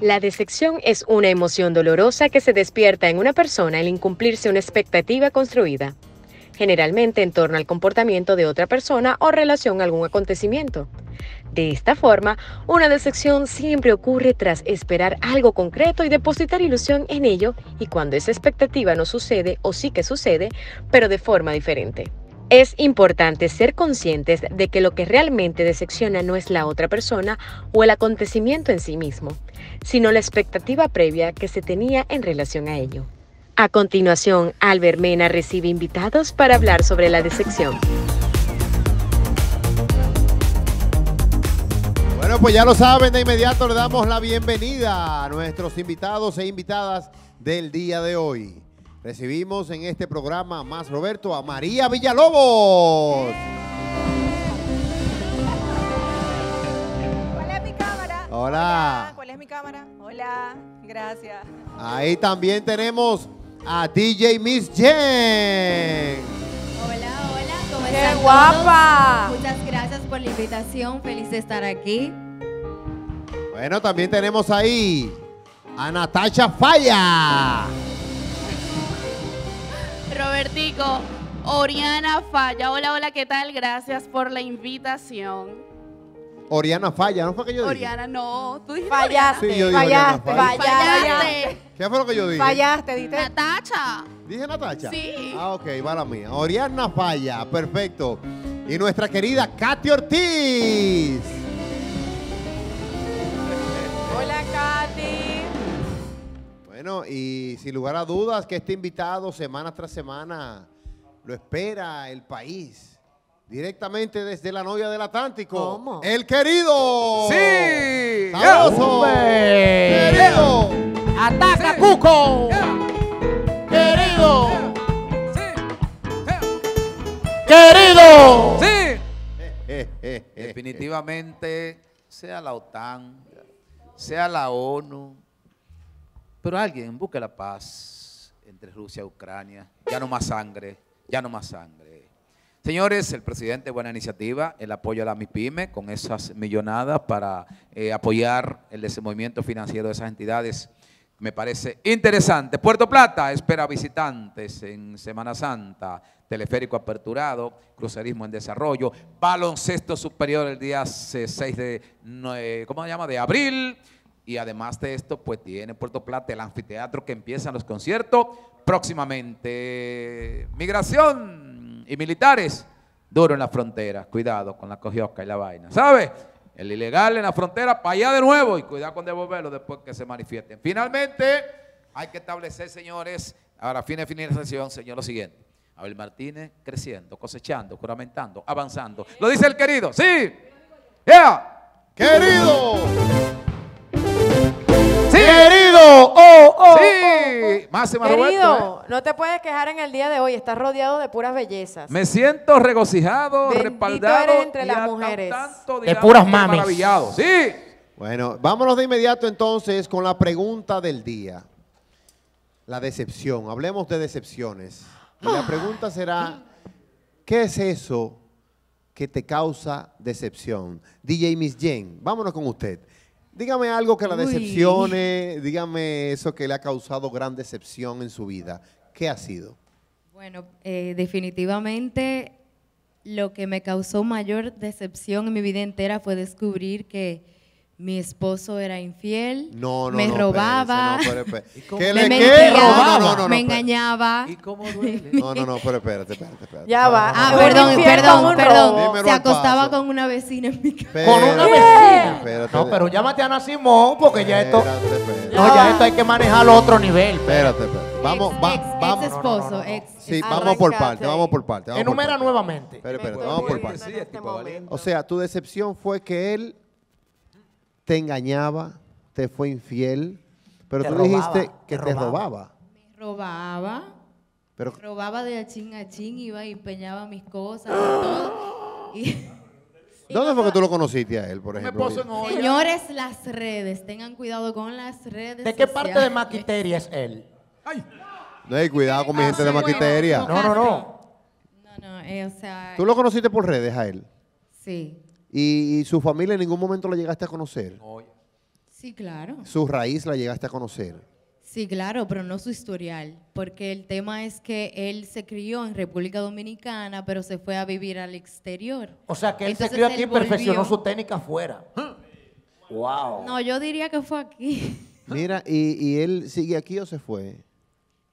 La decepción es una emoción dolorosa que se despierta en una persona al incumplirse una expectativa construida, generalmente en torno al comportamiento de otra persona o relación a algún acontecimiento. De esta forma, una decepción siempre ocurre tras esperar algo concreto y depositar ilusión en ello y cuando esa expectativa no sucede o sí que sucede, pero de forma diferente. Es importante ser conscientes de que lo que realmente decepciona no es la otra persona o el acontecimiento en sí mismo, sino la expectativa previa que se tenía en relación a ello. A continuación, Albert Mena recibe invitados para hablar sobre la decepción. Bueno, pues ya lo saben, de inmediato le damos la bienvenida a nuestros invitados e invitadas del día de hoy. Recibimos en este programa más Roberto a María Villalobos. ¿Cuál es mi cámara? Hola. ¿Cuál es mi cámara? Hola, gracias. Ahí también tenemos a DJ Miss Jen. Hola, hola, ¿cómo Qué guapa! Muchas gracias por la invitación, feliz de estar aquí. Bueno, también tenemos ahí a Natasha Falla. Robertico. Oriana Falla. Hola, hola, ¿qué tal? Gracias por la invitación. Oriana Falla, ¿no fue que yo dije? Oriana, no. Tú dijiste Fallaste, dije fallaste, fallaste, ¿Qué fue lo que yo dije? Fallaste, ¿dijiste? Natacha. ¿Dije Natacha? Sí. Ah, ok, la mía. Oriana Falla, perfecto. Y nuestra querida Katy Ortiz. Bueno, y sin lugar a dudas que este invitado semana tras semana lo espera el país. Directamente desde la novia del Atlántico. El querido. Sí. Querido. Ataca Cuco. Querido. Sí. Querido. Sí. Definitivamente, sea la OTAN, sea la ONU, pero alguien busque la paz entre Rusia y Ucrania. Ya no más sangre, ya no más sangre. Señores, el presidente, buena iniciativa, el apoyo a la MIPYME con esas millonadas para eh, apoyar el desenvolvimiento financiero de esas entidades. Me parece interesante. Puerto Plata espera visitantes en Semana Santa, teleférico aperturado, crucerismo en desarrollo, baloncesto superior el día 6 de, ¿cómo se llama?, de abril. Y además de esto, pues tiene Puerto Plata el anfiteatro que empiezan los conciertos próximamente. Migración y militares, duro en la frontera. Cuidado con la cojiosca y la vaina. ¿Sabe? El ilegal en la frontera, para allá de nuevo. Y cuidado con devolverlo después que se manifiesten. Finalmente, hay que establecer, señores, ahora fin de sesión, señor, lo siguiente. Abel Martínez creciendo, cosechando, juramentando, avanzando. Lo dice el querido, sí. ¡Ya! Querido. ¿eh? no te puedes quejar en el día de hoy, estás rodeado de puras bellezas. Me siento regocijado, respaldado entre y las de puras mames. Maravillado. Bueno, vámonos de inmediato entonces con la pregunta del día. La decepción. Hablemos de decepciones. Y la pregunta será, ¿qué es eso que te causa decepción? DJ Miss Jen, vámonos con usted. Dígame algo que la decepcione, dígame eso que le ha causado gran decepción en su vida. ¿Qué ha sido? Bueno, eh, definitivamente lo que me causó mayor decepción en mi vida entera fue descubrir que mi esposo era infiel, no, no, me no, robaba, le ¿Qué me, no, no. me engañaba. ¿Y cómo duele? No, no, no, pero espérate, espérate, espérate. Ya va. Ah, perdón, perdón, perdón. Se acostaba con una vecina en mi casa. Con una vecina. no, pero llámate a Ana Simón porque ya esto No, ya ah. esto hay que manejarlo a otro nivel. Pues. Espérate, espérate. Vamos, vamos. Ex esposo, Sí, vamos por parte, vamos por parte. Enumera nuevamente. Espérate, espérate, vamos por parte. Este o sea, tu decepción fue que él te engañaba, te fue infiel, pero tú dijiste que te robaba. Me robaba. Pero, robaba de achín a chin, iba y peñaba mis cosas ¡Ah! y todo. ¿Dónde fue que tú lo conociste a él, por ejemplo? Señores, las redes. Tengan cuidado con las redes. ¿De qué parte de Maquiteria es él? No, hay cuidado con mi gente de ah, Maquiteria. No, no, no. Eh, ¿Tú lo conociste por redes a él? Sí. ¿Y, su familia en ningún momento la llegaste a conocer? Sí, claro. ¿Su raíz la llegaste a conocer? Sí, claro, pero no su historial, porque el tema es que él se crió en República Dominicana, pero se fue a vivir al exterior. O sea, que él se crió aquí y perfeccionó su técnica afuera. Wow. No, yo diría que fue aquí. Mira, ¿y, ¿y él sigue aquí o se fue?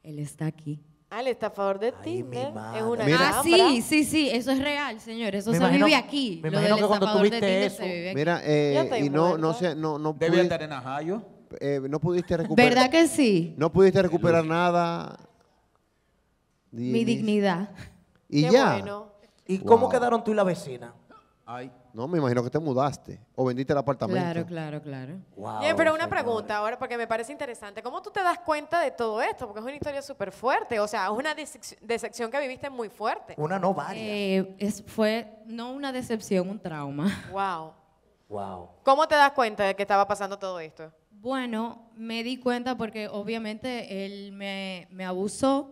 Él está aquí. Al estafador de Tinder es una Mira. Ah, sí, sí, sí, eso es real, señor. Eso se vive aquí. me Lo imagino cuando tuviste eso- Mira, eh, y no, no, no, no, Debe estar en Ajayo. Eh, no pudiste recuperar. ¿Verdad que sí? No pudiste recuperar nada. Mi dignidad. Y Qué ya. bueno. ¿Y cómo quedaron tú y la vecina? Ay, no, me imagino que te mudaste o vendiste el apartamento. Claro, claro, claro. Wow, Bien, eh, pero una pregunta ahora, porque me parece interesante. ¿Cómo tú te das cuenta de todo esto? Porque es una historia súper fuerte. O sea, es una decepción que viviste muy fuerte. Una no eh, es, fue no una decepción, un trauma. Wow. Wow. ¿Cómo te das cuenta de que estaba pasando todo esto? Bueno, me di cuenta porque obviamente él me, me abusó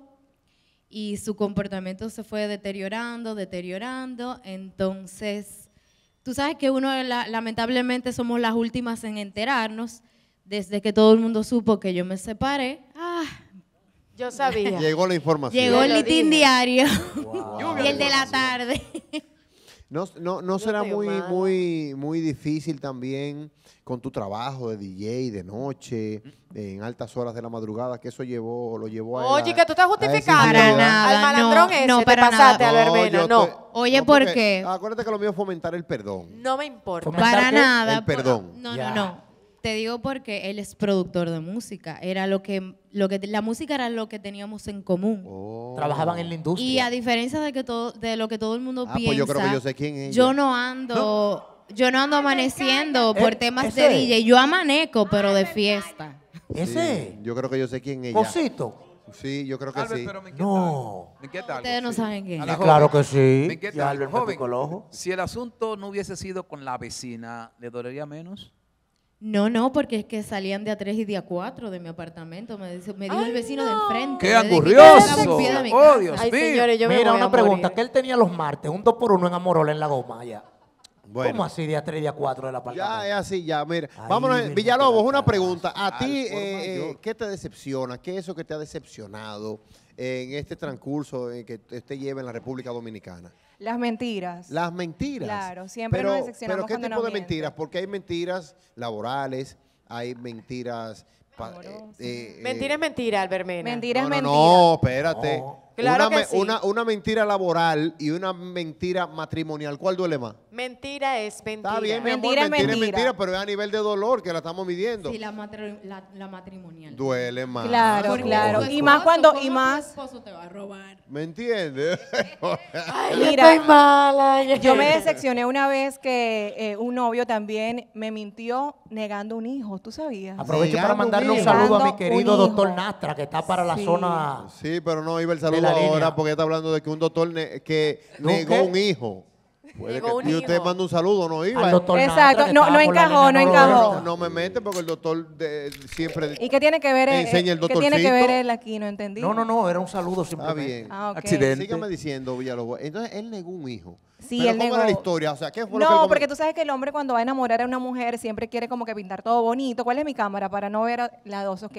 y su comportamiento se fue deteriorando, deteriorando. Entonces Tú sabes que uno lamentablemente somos las últimas en enterarnos desde que todo el mundo supo que yo me separé. Ah, yo sabía. Llegó la información. Llegó el litín diario y el de la tarde. No, no, no será muy, muy, muy difícil también con tu trabajo de DJ de noche, en altas horas de la madrugada, que eso llevó, lo llevó a. Oye, que tú te justificaras al malandrón ese, no, para te pasaste nada. a la no. Oye, ¿por qué? Acuérdate que lo mío es fomentar el perdón. No me importa. para nada. El perdón. No, no, no. Te digo porque él es productor de música. Era lo que, lo que la música era lo que teníamos en común. Oh. Trabajaban en la industria. Y a diferencia de que todo, de lo que todo el mundo ah, pues piensa, yo no ando, yo no ando amaneciendo por eh, temas de DJ. Yo amaneco, pero de fiesta. Ese. yo creo que yo sé quién es. Cosito. Sí, yo creo que sí. no. Me algo, Ustedes no saben qué. Claro que sí. ¿Qué tal Albert, joven, Si el asunto no hubiese sido con la vecina, ¿le dolería menos? No, no, porque es que salían de a tres y día 4 de mi apartamento. Me, dijo el vecino de enfrente. ¡Qué angurrioso! ¡Oh, Dios mío! Mira, una pregunta. ¿Qué él tenía los martes? Un 2 por uno en Amorola, en la Gomaya. ¿Cómo así día a 3 y día 4 de la apartamento? Ya es así, ya, mira. Vámonos, Villalobos, una pregunta. A ti, eh, eh, ¿qué te decepciona? ¿Qué es eso que te ha decepcionado en este transcurso en que usted lleva en la República Dominicana? Las mentiras. Las mentiras. Claro, siempre pero, nos Pero ¿qué tipo de mentiras? Porque hay mentiras laborales, hay mentiras... Mentiras, eh, eh, eh, mentira es mentira, no, No, espérate una, una, mentira laboral y una mentira matrimonial, ¿cuál duele más? Mentira es mentira. Está bien, mentira, mi mentira, es mentira, pero es a nivel de dolor que la estamos midiendo. Sí, la, matrimonial. Duele más. Claro, claro. y más cuando y más. esposo te va a robar. ¿Me entiendes? Ay, Mira, estoy mala. Yo me decepcioné una vez que eh, un novio también me mintió negando un hijo. ¿Tú sabías? Aprovecho para mandarle un, saludo a mi querido doctor Nastra que está para la zona. Sí, pero no iba el saludo ahora porque está hablando de que un doctor que negó un hijo. y usted manda un saludo, ¿no iba? Exacto, no- no encajó, no encajó. No, me mete porque el doctor de- siempre... ¿Y qué tiene que ver tiene que ver él aquí? No entendí. No, no, no, era un saludo simplemente. bien. Ah, Accidente. Sígame diciendo, Villalobos. Entonces, él negó un hijo. Sí, Pero la historia? No, porque tú sabes que el hombre cuando va a enamorar a una mujer siempre quiere como que pintar todo bonito. ¿Cuál es mi cámara? Para no ver la dos, ok.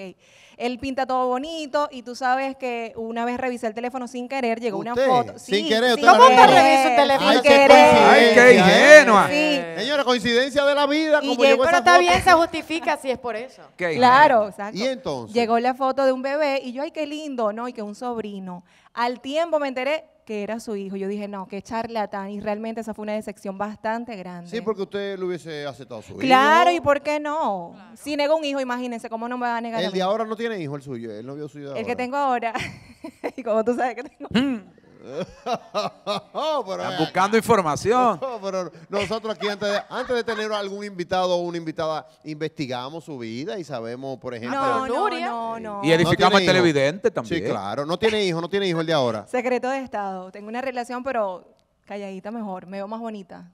Él pinta todo bonito y tú sabes que una vez revisé el teléfono sin querer, llegó una foto. Sin querer, ¿Cómo te el teléfono? sin querer. ¡Ay, qué ingenua! Señora, coincidencia de la vida. como llegó pero está bien, se justifica si es por eso. Claro, exacto. ¿Y entonces? Llegó la foto de un bebé y yo, ay, qué lindo, ¿no? Y que un sobrino. Al tiempo me enteré que era su hijo. Yo dije, no, qué charlatán. Y realmente esa fue una decepción bastante grande. Sí, porque usted lo hubiese aceptado su hijo. Claro, ¿y por qué no? Si negó un hijo, imagínense, ¿cómo no me va a negar? El de ahora no tiene hijo, el suyo, el novio suyo de El que tengo ahora. y como tú sabes que tengo. Hmm. Están buscando información. nosotros aquí antes de, tener algún invitado o una invitada, investigamos su vida y sabemos, por ejemplo. No, no, no, Y edificamos el televidente también. Sí, claro. No tiene hijo, no tiene hijo el de ahora. Secreto de Estado. Tengo una relación, pero calladita mejor. Me veo más bonita.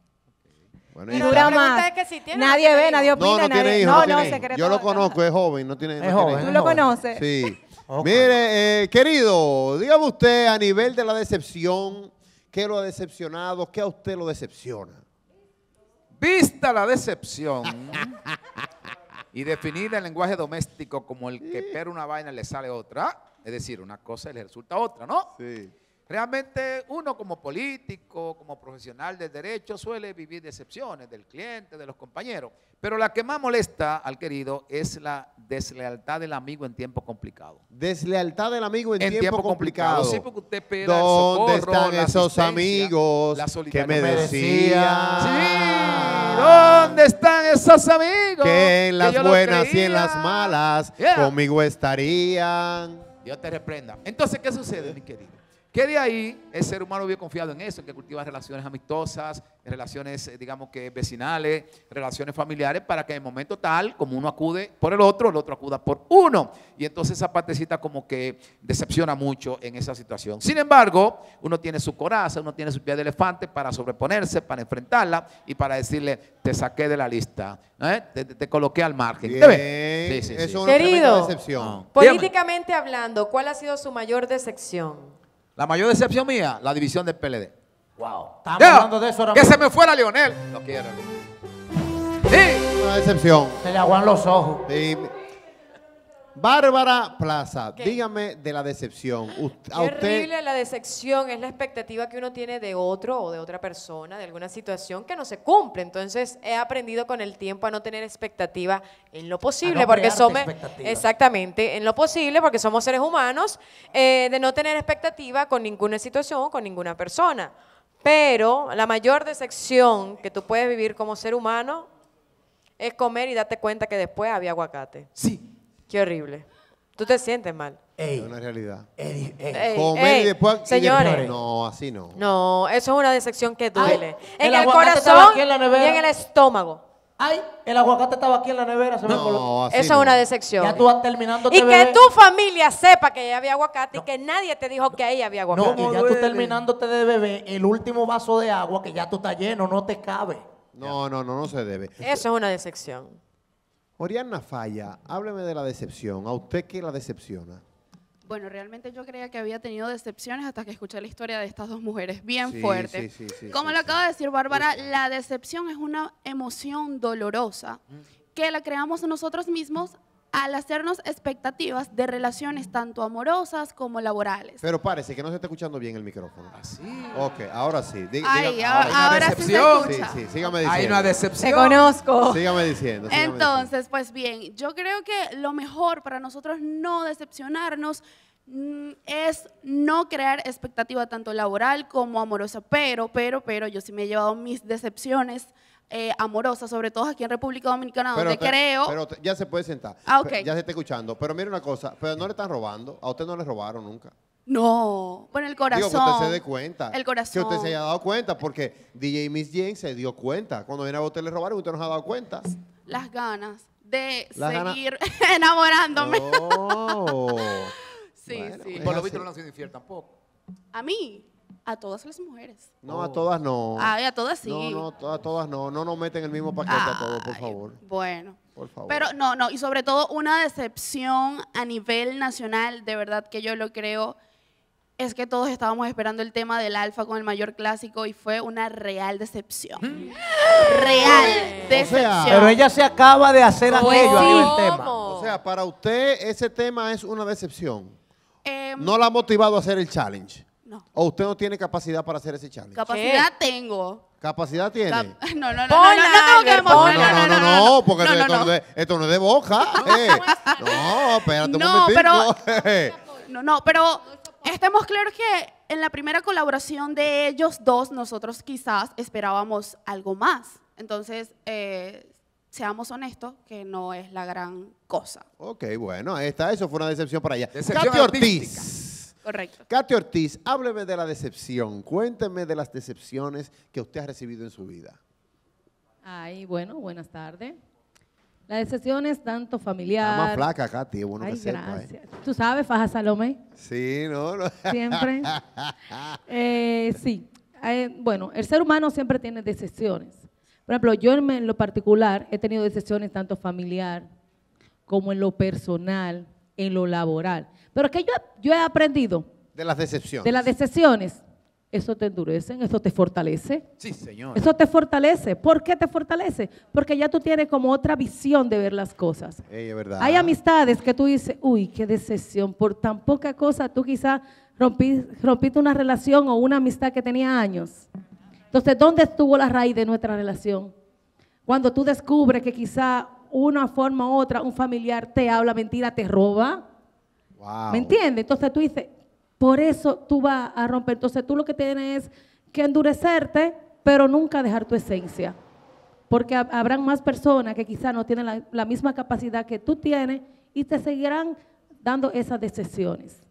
y dura más. nadie ve, nadie opina. No, no tiene Yo lo conozco, es joven, no tiene, lo conoce. Sí. Mire, eh, querido, dígame usted a nivel de la decepción, ¿qué lo ha decepcionado? ¿Qué a usted lo decepciona? Vista la decepción y definir el lenguaje doméstico como el que pero una vaina le sale otra, es decir, una cosa le resulta otra, ¿no? Sí. Realmente uno como político, como profesional del derecho, suele vivir decepciones del cliente, de los compañeros. Pero la que más molesta al querido es la deslealtad del amigo en tiempo complicado. Deslealtad del amigo en, tiempo, complicado. ¿Dónde están esos amigos que me decían? Sí, ¿dónde están esos amigos? Que en las buenas y en las malas conmigo estarían. Dios te reprenda. Entonces, ¿qué sucede, mi querido? Que de ahí el ser humano bien confiado en eso, en que cultiva relaciones amistosas, relaciones, eh, digamos que vecinales, relaciones familiares, para que en el momento tal, como uno acude por el otro, el otro acuda por uno. Y entonces esa partecita como que decepciona mucho en esa situación. Sin embargo, uno tiene su coraza, uno tiene su pie de elefante para sobreponerse, para enfrentarla y para decirle, te saqué de la lista, ¿eh? te, coloqué al margen. es una Querido, decepción. políticamente hablando, ¿cuál ha sido su mayor decepción? La mayor decepción mía, la división del PLD. Wow. Estamos hablando de eso ahora Que se me fuera Lionel. Lo quiero. Sí. Una decepción. Se le aguan los ojos. Sí. Bárbara Plaza, dígame de la decepción. Qué usted... la decepción, es la expectativa que uno tiene de otro o de otra persona, de alguna situación que no se cumple. Entonces he aprendido con el tiempo a no tener expectativa en lo posible, porque somos exactamente en lo posible, porque somos seres humanos, eh, de no tener expectativa con ninguna situación, o con ninguna persona. Pero la mayor decepción que tú puedes vivir como ser humano es comer y darte cuenta que después había aguacate. Sí. Qué horrible. Tú te sientes mal. Ey, es una realidad. Comer y después. Señores. no, así no. No, eso es una decepción que duele. en el, corazón y en el estómago. Ay, el aguacate estaba aquí en la nevera. Se Eso es una decepción. Ya tú vas terminando. Y que tu familia sepa que ya había aguacate y que nadie te dijo que ahí había aguacate. No, y ya tú terminándote de beber, el último vaso de agua que ya tú estás lleno no te cabe. No, no, no, no se debe. Eso es una decepción. Oriana Falla, hábleme de la decepción. ¿A usted qué la decepciona? Bueno, realmente yo creía que había tenido decepciones hasta que escuché la historia de estas dos mujeres, bien fuerte. Como lo acaba de decir Bárbara, la decepción es una emoción dolorosa que la creamos nosotros mismos al hacernos expectativas de relaciones tanto amorosas como laborales. Pero parece que no se está escuchando bien el micrófono. Así. Ah, ok, ahora sí. Ay, ahora, sí Sí, sí, sígame diciendo. Hay una decepción. Te conozco. Sígame diciendo. Entonces, pues bien, yo creo que lo mejor para nosotros no decepcionarnos mm, es no crear expectativa tanto laboral como amorosa, pero, pero, pero yo sí me he llevado mis decepciones eh, amorosa, sobre todo aquí en República Dominicana, donde creo. Pero ya se puede sentar. Ah, Ya se está escuchando. Pero mire una cosa, pero no le están robando. A usted no le robaron nunca. No, bueno, el corazón. que usted se dé cuenta. El corazón. Que usted se haya dado cuenta, porque DJ Miss Jane se dio cuenta. Cuando viene a usted le robaron, usted no se ha dado cuenta. Las ganas de seguir enamorándome. No. Oh. sí, sí. por lo visto no nació infiel tampoco. ¿A mí? A todas las mujeres. No, a oh. todas no. a todas sí. No, no, a todas no. No nos meten el mismo paquete a todos, por favor. Bueno. Por favor. Pero no, no. Y sobre todo una decepción a nivel nacional, de verdad que yo lo creo, es que todos estábamos esperando el tema del alfa con el mayor clásico y fue una real decepción. ¿Mm? Real decepción. pero ella se acaba de hacer pues aquello, el tema. O sea, para usted ese tema es una decepción. Em, no la ha motivado a hacer el challenge. ¿O usted no tiene capacidad para hacer ese challenge? Capacidad tengo. ¿Capacidad tiene? no, no, no, no, no, no, tengo que no, no, no, no, porque esto, no es, esto, no es de boca. No, espérate un momentito. no, no, pero estemos claros que en la primera colaboración de ellos dos, nosotros quizás esperábamos algo más. Entonces, eh, seamos honestos, que no es la gran cosa. Ok, bueno, ahí está. Eso fue una decepción para ella. Decepción Katy Ortiz. Correcto. Katy Ortiz, hábleme de la decepción. Cuénteme de las decepciones que usted ha recibido en su vida. Ay, bueno, buenas tardes. La decepción es tanto familiar. Está más flaca, Katy, es bueno que sepa, ¿eh? gracias. ¿Tú sabes, Faja Salomé? Sí, no. no. Siempre. Eh, sí. Eh, bueno, el ser humano siempre tiene decepciones. Por ejemplo, yo en lo particular he tenido decepciones tanto familiar como en lo personal, en lo laboral. Pero es que yo, yo he aprendido. De las decepciones. De las decepciones. Eso te endurece, eso te fortalece. Sí, Señor. Eso te fortalece. ¿Por qué te fortalece? Porque ya tú tienes como otra visión de ver las cosas. Hay amistades que tú dices, uy, qué decepción. Por tan poca cosa tú quizás rompiste, rompiste una relación o una amistad que tenía años. Entonces, ¿dónde estuvo la raíz de nuestra relación? Cuando tú descubres que quizá una forma u otra, un familiar te habla mentira, te roba, ¿Me entiendes? Entonces tú dices, por eso tú vas a romper. Entonces tú lo que tienes es que endurecerte, pero nunca dejar tu esencia. Porque habrán más personas que quizás no tienen la, misma capacidad que tú tienes y te seguirán dando esas decisiones.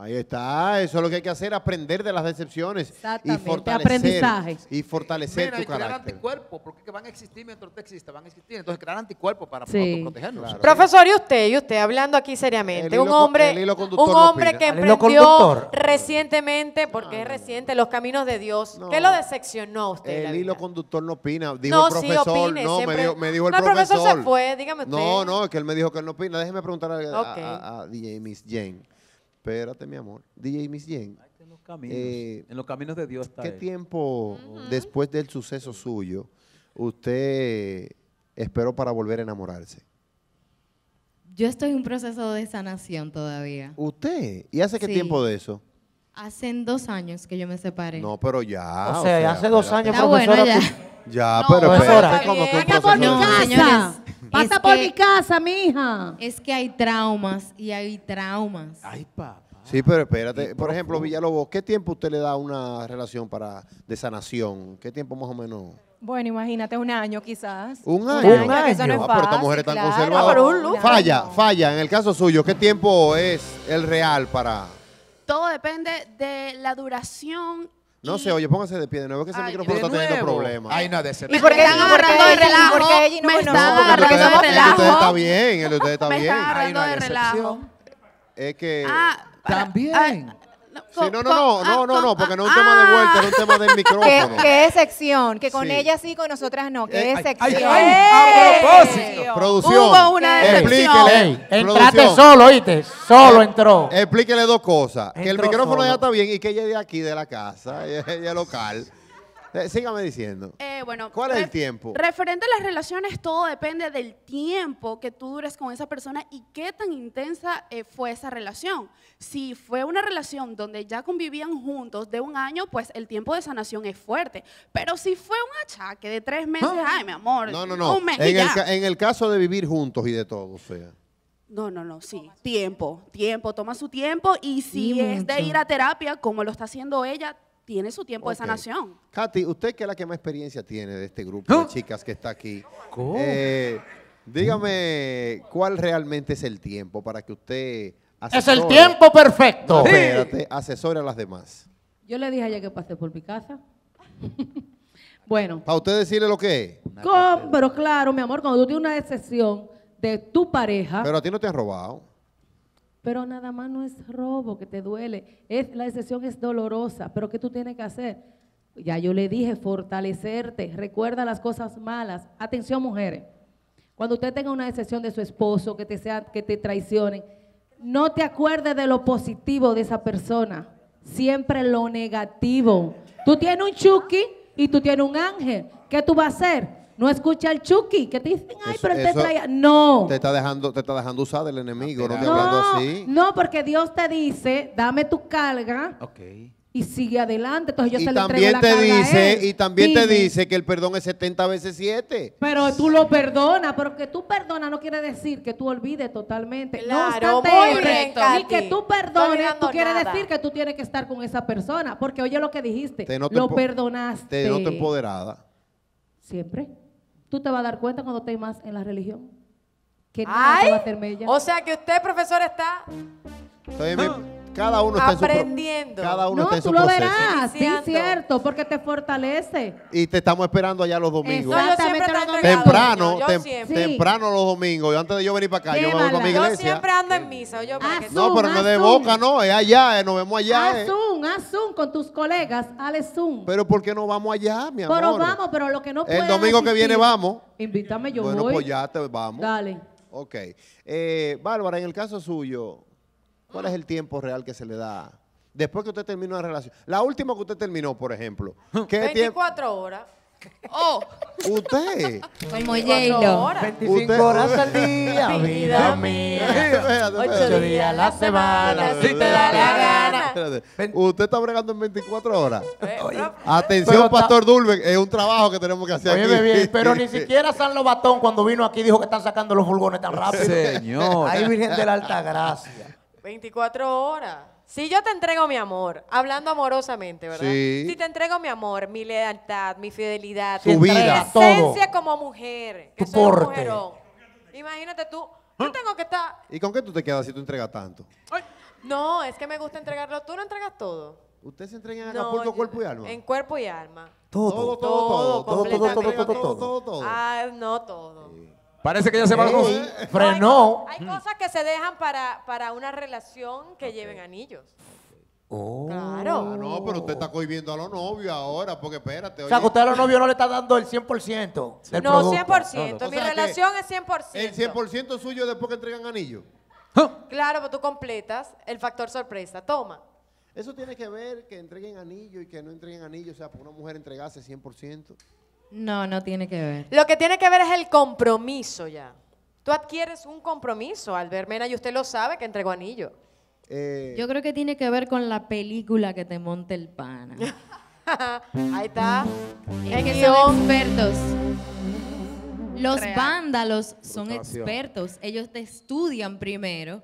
Ahí está, eso es lo que hay que hacer, aprender de las decepciones y fortalecer, y fortalecer Mira, tu y crear anticuerpos, porque que van a existir mientras usted exista, van a existir, entonces crear anticuerpos para protegernos. Profesor, y usted, y usted, hablando aquí seriamente, un hombre, un hombre que emprendió recientemente, porque ah, es reciente, los caminos de Dios, ¿qué lo decepcionó a usted? El hilo conductor no opina, dijo el profesor, no, me, dijo, el profesor. No, el profesor se fue, dígame No, no, es que él me dijo que él no opina, déjeme preguntar a, DJ Miss a Jane. Espérate, mi amor. DJ Miss Jen. Eh, en los caminos, de Dios está ¿Qué tiempo después del suceso suyo usted esperó para volver a enamorarse? Yo estoy en un proceso de sanación todavía. ¿Usted? ¿Y hace qué tiempo de eso? Hace dos años que yo me separé. No, pero ya. O, sea, hace dos años, profesora. Bueno, ya, ya pero espérate, como que Pasa por mi casa, mi hija. Es que hay traumas y hay traumas. Ay, papá. Sí, pero espérate. Por ejemplo, Villalobos, ¿qué tiempo usted le da a una relación para de sanación? ¿Qué tiempo más o menos? Bueno, imagínate un año quizás. Un año. Un año. Eso no es ah, mujeres tan ah, falla, falla. En el caso suyo, ¿qué tiempo es el real para? Todo depende de la duración no sé, oye, póngase de pie de nuevo, que ese micrófono está nuevo. teniendo problemas. Ay, no, de ese ¿Y por qué están agarrando de relajo? Porque ella no me está agarrando de relajo. El está bien, el usted está bien. Me está agarrando de relajo. Es que... Ah, También no, no, no, no, ah, no, no, porque no es un ah, tema de vuelta, es un tema del micrófono. Que, es sección, que con ella sí, con nosotras no, que eh, es sección. a ¡Eh! propósito. Producción. Eh, explíquele. solo, oíste, solo entró. Explíquele dos cosas, que el micrófono ya está bien y que ella es de aquí, de la casa, ella es local. Eh, sígame diciendo. Eh, bueno, ¿Cuál es el tiempo? Referente a las relaciones, todo depende del tiempo que tú dures con esa persona y qué tan intensa eh, fue esa relación. Si fue una relación donde ya convivían juntos de un año, pues el tiempo de sanación es fuerte. Pero si fue un achaque de tres meses, ay, mi amor, un mes en, El, en el caso de vivir juntos y de todo, o sea. No, no, no, sí. Tiempo, tiempo, toma su tiempo y si es de ir a terapia, como lo está haciendo ella, tiene su tiempo de sanación. Katy, usted que es la que más experiencia tiene de este grupo de ¿Ah? chicas que está aquí. Eh, dígame, ¿cuál realmente es el tiempo para que usted... Asesore, es el tiempo perfecto. espérate, asesore a las demás. Yo le dije ayer que pasé por mi casa. bueno. Para usted decirle lo que es. pero claro, mi amor, cuando tú tienes una decepción de tu pareja... Pero a ti no te han robado. Pero nada más no es robo que te duele. Es, la decepción es dolorosa, pero ¿qué tú tienes que hacer? Ya yo le dije, fortalecerte, recuerda las cosas malas. Atención mujeres, cuando usted tenga una decepción de su esposo, que te, sea, que te traicionen, no te acuerdes de lo positivo de esa persona, siempre lo negativo. Tú tienes un chucky y tú tienes un ángel. ¿Qué tú vas a hacer? No escucha al Chucky, que te dicen, ay, pero te No. Te está dejando, está dejando usar del enemigo, no, te hablando así. No, porque Dios te dice, dame tu carga. Y sigue adelante. Entonces yo y se también te la dice, Y también te dice que el perdón es 70 veces 7. Pero tú lo perdonas, pero que tú perdonas no quiere decir que tú olvides totalmente. no ni que tú perdones, no quiere decir que tú tienes que estar con esa persona. Porque oye lo que dijiste, te lo perdonaste. Te noto empoderada. Siempre tú te vas a dar cuenta cuando estés más en la religión. Que nada te va a hacer mella. O sea que usted, profesor, está... Estoy cada uno está aprendiendo. cada uno está en su tú lo verás, sí, cierto, porque te fortalece. Y te estamos esperando allá los domingos. Exactamente. temprano, temprano los domingos. Yo antes de yo venir para acá, yo me voy con mi iglesia. Yo siempre ando en misa. Yo no, pero no de boca, no, es allá, eh, nos vemos allá. Haz eh. un zoom, haz zoom con tus colegas, haz zoom. Pero ¿por qué no vamos allá, mi amor? Pero vamos, pero lo que no El domingo que viene vamos. Invítame, yo bueno, voy. Bueno, pues ya te vamos. Dale. Ok. Eh, Bárbara, en el caso suyo, ¿Cuál es el tiempo real que se le da? Después que usted termina una relación. La última que usted terminó, por ejemplo. ¿qué 24 horas. Oh. Usted. Como horas 25 horas al día. Vida mía. 8 días a la semana. Si te da la gana. Usted está bregando en 24 horas. Eh, Atención, Pastor Dulben. Es un trabajo que tenemos que hacer aquí. pero ni siquiera San Lobatón, cuando vino aquí, dijo que están sacando los furgones tan rápido. Señor. Ay, Virgen de la Alta Gracia. 24 horas. Si yo te entrego mi amor, hablando amorosamente, ¿verdad? Sí. Si te entrego mi amor, mi lealtad, mi fidelidad, Su mi esencia como mujer, que tu soy Imagínate tú, yo ¿Eh? tengo que estar. ¿Y con qué tú te quedas si tú entregas tanto? No, es que me gusta entregarlo. Tú no entregas todo. Usted se entrega en cuerpo y alma. En cuerpo y alma. Todo, todo, todo, todo, todo, todo, todo, todo, todo, todo, todo, Ah, no todo. Parece que ya se va Frenó. Mm. Hay, cosas que se dejan para, para una relación que lleven anillos. Oh. Claro. Ah, no, pero usted está cohibiendo a los novios ahora, porque espérate. O sea, que usted a los novios no le está dando el 100% No, 100%. Mi relación es 100%. El 100% suyo después que entregan anillo. Claro, pero tú completas el factor sorpresa. Toma. Eso tiene que ver que entreguen anillo y que no entreguen anillo. O sea, por una mujer entregarse 100%. No, no tiene que ver. Lo que tiene que ver es el compromiso ya. Tú adquieres un compromiso, ver Mena, y usted lo sabe que entregó anillo. Eh. Yo creo que tiene que ver con la película que te monte el pana. Ahí está. Es que son expertos. Los vándalos son expertos. Ellos te estudian primero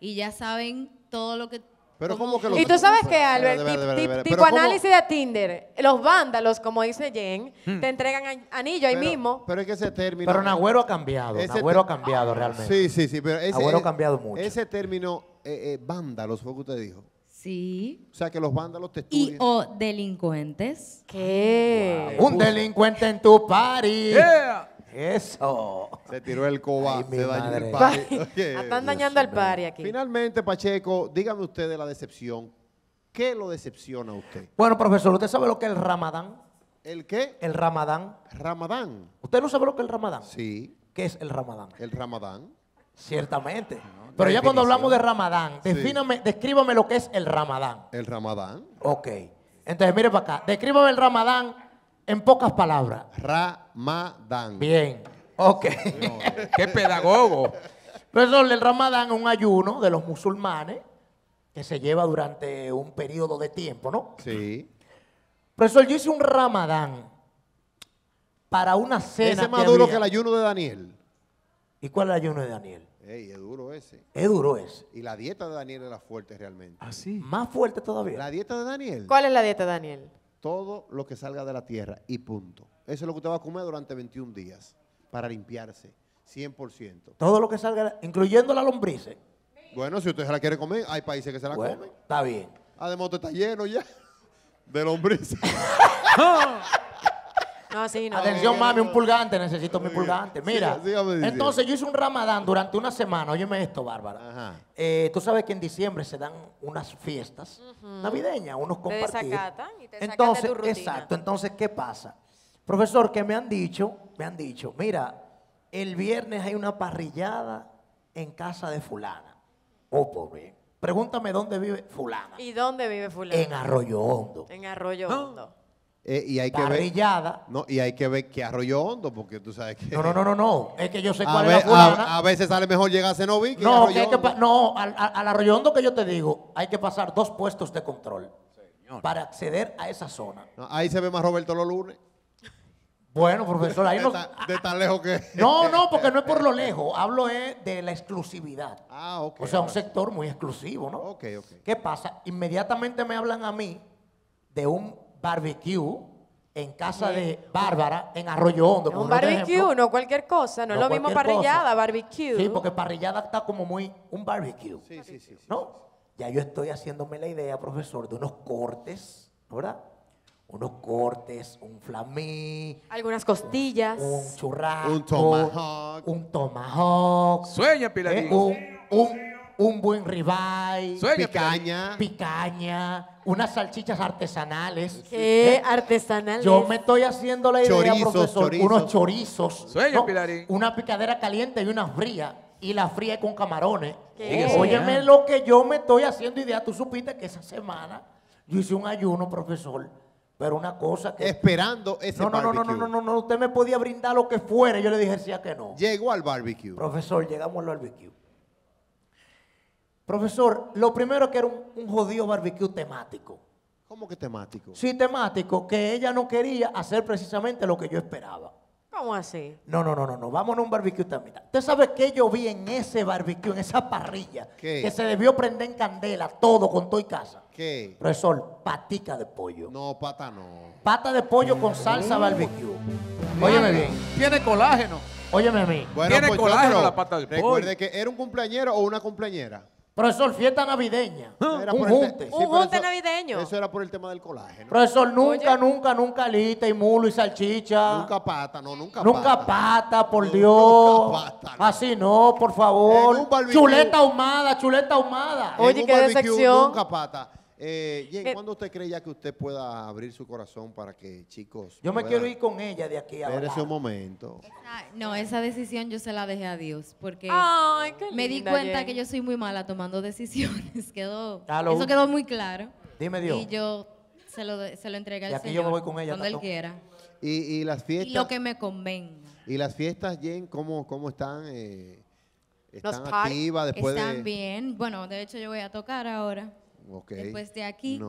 y ya saben todo lo que pero que los Y tú sabes que, Albert, tipo análisis de Tinder, los vándalos, como dice Jen, hmm. te entregan anillo ahí mismo. Pero es que ese término. Pero Nagüero ha cambiado, Ese Nagüero ha cambiado realmente. Sí, sí, sí. Pero ese, Agüero ha e- cambiado mucho. Ese término, eh, eh, vándalos, fue lo que usted dijo. Sí. O sea, que los vándalos te Y o delincuentes. ¿Qué? Un delincuente en tu party. Yeah. Eso. Se tiró el coba, Están dañando al pari aquí. Finalmente, Pacheco, dígame usted de la decepción. ¿Qué lo decepciona usted? Bueno, profesor, ¿usted sabe lo que es el ramadán? ¿El qué? El ramadán. ¿Ramadán? ¿Usted no sabe lo que es el ramadán? Sí. ¿Qué es el ramadán? El ramadán. Ciertamente. Pero ya cuando hablamos de ramadán, descríbame lo que es el ramadán. ¿El ramadán? Ok. Entonces, mire para acá. Descríbame el ramadán en pocas palabras. Ramadán. Bien. Ok. Qué pedagogo. Profesor, el Ramadán es un ayuno de los musulmanes que se lleva durante un periodo de tiempo, ¿no? Sí. Profesor, yo hice un Ramadán para una cena. Ese es más duro que el ayuno de Daniel. ¿Y cuál es el ayuno de Daniel? Ey, es duro ese. Es duro ese. Y la dieta de Daniel era fuerte realmente. ¿Ah, Más fuerte todavía. La dieta de Daniel. ¿Cuál es la dieta de Daniel? todo lo que salga de la tierra y punto. Eso es lo que usted va a comer durante 21 días para limpiarse, 100%. Todo lo que salga, incluyendo la lombriz. Bueno, si usted se la quiere comer, hay países que se la comen. Está bien. Además, usted está lleno ya de lombrices. Ah, Atención, mami, un pulgante, necesito mi pulgante. Mira, entonces yo hice un ramadán durante una semana. Óyeme esto, Bárbara. Eh, tú sabes que en diciembre se dan unas fiestas navideñas, unos compartir. Te desacatan y te entonces, Exacto, entonces, ¿qué pasa? Profesor, que me han dicho, me han dicho, mira, el viernes hay una parrillada en casa de fulana. Oh, pobre. Pregúntame dónde vive fulana. ¿Y dónde vive fulana? En Arroyo Hondo. En Arroyo Hondo. Eh, y hay que ver. No, y hay que ver qué arroyo hondo, porque tú sabes que. No, no, no, no, Es que yo sé cuál a es a, veces sale mejor llegar a Cenoví No, no al, arroyo hondo que yo te digo, hay que pasar dos puestos de control para acceder a esa zona. ahí se ve más Roberto los lunes. Bueno, profesor, ahí no. De, tan lejos que. No, no, porque no es por lo lejos. Hablo es eh, de la exclusividad. Ah, ok. O sea, un sector muy exclusivo, ¿no? Ok, ok. ¿Qué pasa? Inmediatamente me hablan a mí de un barbecue en casa de Bárbara, en Arroyo Hondo. un barbecue, no cualquier cosa, no, es lo mismo parrillada, barbecue. Sí, porque parrillada está como muy un barbecue. Sí, sí, sí. ¿No? Ya yo estoy haciéndome la idea, profesor, de unos cortes, ¿verdad? Unos cortes, un flamí. Algunas costillas. Un, churrasco. Un tomahawk. Un tomahawk. Sueña, Pilarín. ¿eh? un, un un buen ribeye, picaña, picaña, unas salchichas artesanales. ¿Qué ¿Eh? artesanales? Yo me estoy haciendo la idea, profesor, unos chorizos. Una picadera caliente y una fría. Y la fría con camarones. Óyeme lo que yo me estoy haciendo idea. Tú supiste que esa semana yo hice un ayuno, profesor. Pero una cosa que. Esperando ese no, no, No, no, no, no, no, usted me podía brindar lo que fuera. Yo le dije, decía que no. Llegó al barbecue. Profesor, llegamos al barbecue. Profesor, lo primero que era un, jodido barbecue temático. ¿Cómo que temático? Sí, temático, que ella no quería hacer precisamente lo que yo esperaba. ¿Cómo así? No, no, no, no, no. vamos a un barbecue también. ¿Usted sabe qué yo vi en ese barbecue, en esa parrilla? Que se debió prender en candela todo con todo y casa. ¿Qué? Profesor, patica de pollo. No, pata no. Pata de pollo con salsa mm. barbecue. Mm. Óyeme bien. Tiene colágeno. Óyeme a mí. Tiene pues, colágeno la pata de pollo. Recuerde que era un cumpleañero o una cumpleañera. Profesor, fiesta navideña. ¿Ah? un Un eso- navideño. Eso era por el tema del colágeno. Profesor, nunca, nunca, nunca lita y mulo y salchicha. Nunca pata, no, nunca, Nunca pata. por Dios Nunca pata, Así no, por favor. Chuleta ahumada, chuleta ahumada. Oye, qué decepción. Nunca pata. Eh, Jen, eh, ¿cuándo usted cree ya que usted pueda abrir su corazón para que chicos... Yo me quiero ir con ella de aquí a ahora. un momento. No, esa decisión yo se la dejé a Dios porque me di cuenta que yo soy muy mala tomando decisiones. Quedó, eso quedó muy claro. Dime Dios. Y yo se lo, se lo entregué al Y aquí yo me voy con ella, cuando Él quiera. Y, y las fiestas... Y lo que me convenga. ¿Y las fiestas, Jen, cómo, cómo están? eh, ¿Están activas después Están bien. Bueno, de hecho yo voy a tocar ahora. Después pues de aquí.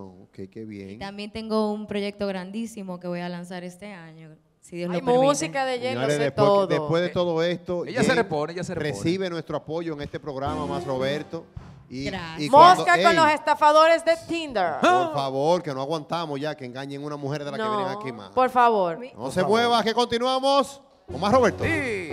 también tengo un proyecto grandísimo que voy a lanzar este año. Si Dios lo música de lleno, después, de eh, todo esto, ella se repone, ella se Recibe nuestro apoyo en este programa, más Roberto. Y, Mosca con los estafadores de Tinder. Por favor, que no aguantamos ya que engañen una mujer de la que vienen aquí más. Por favor. No se mueva, que continuamos con más Roberto. Sí.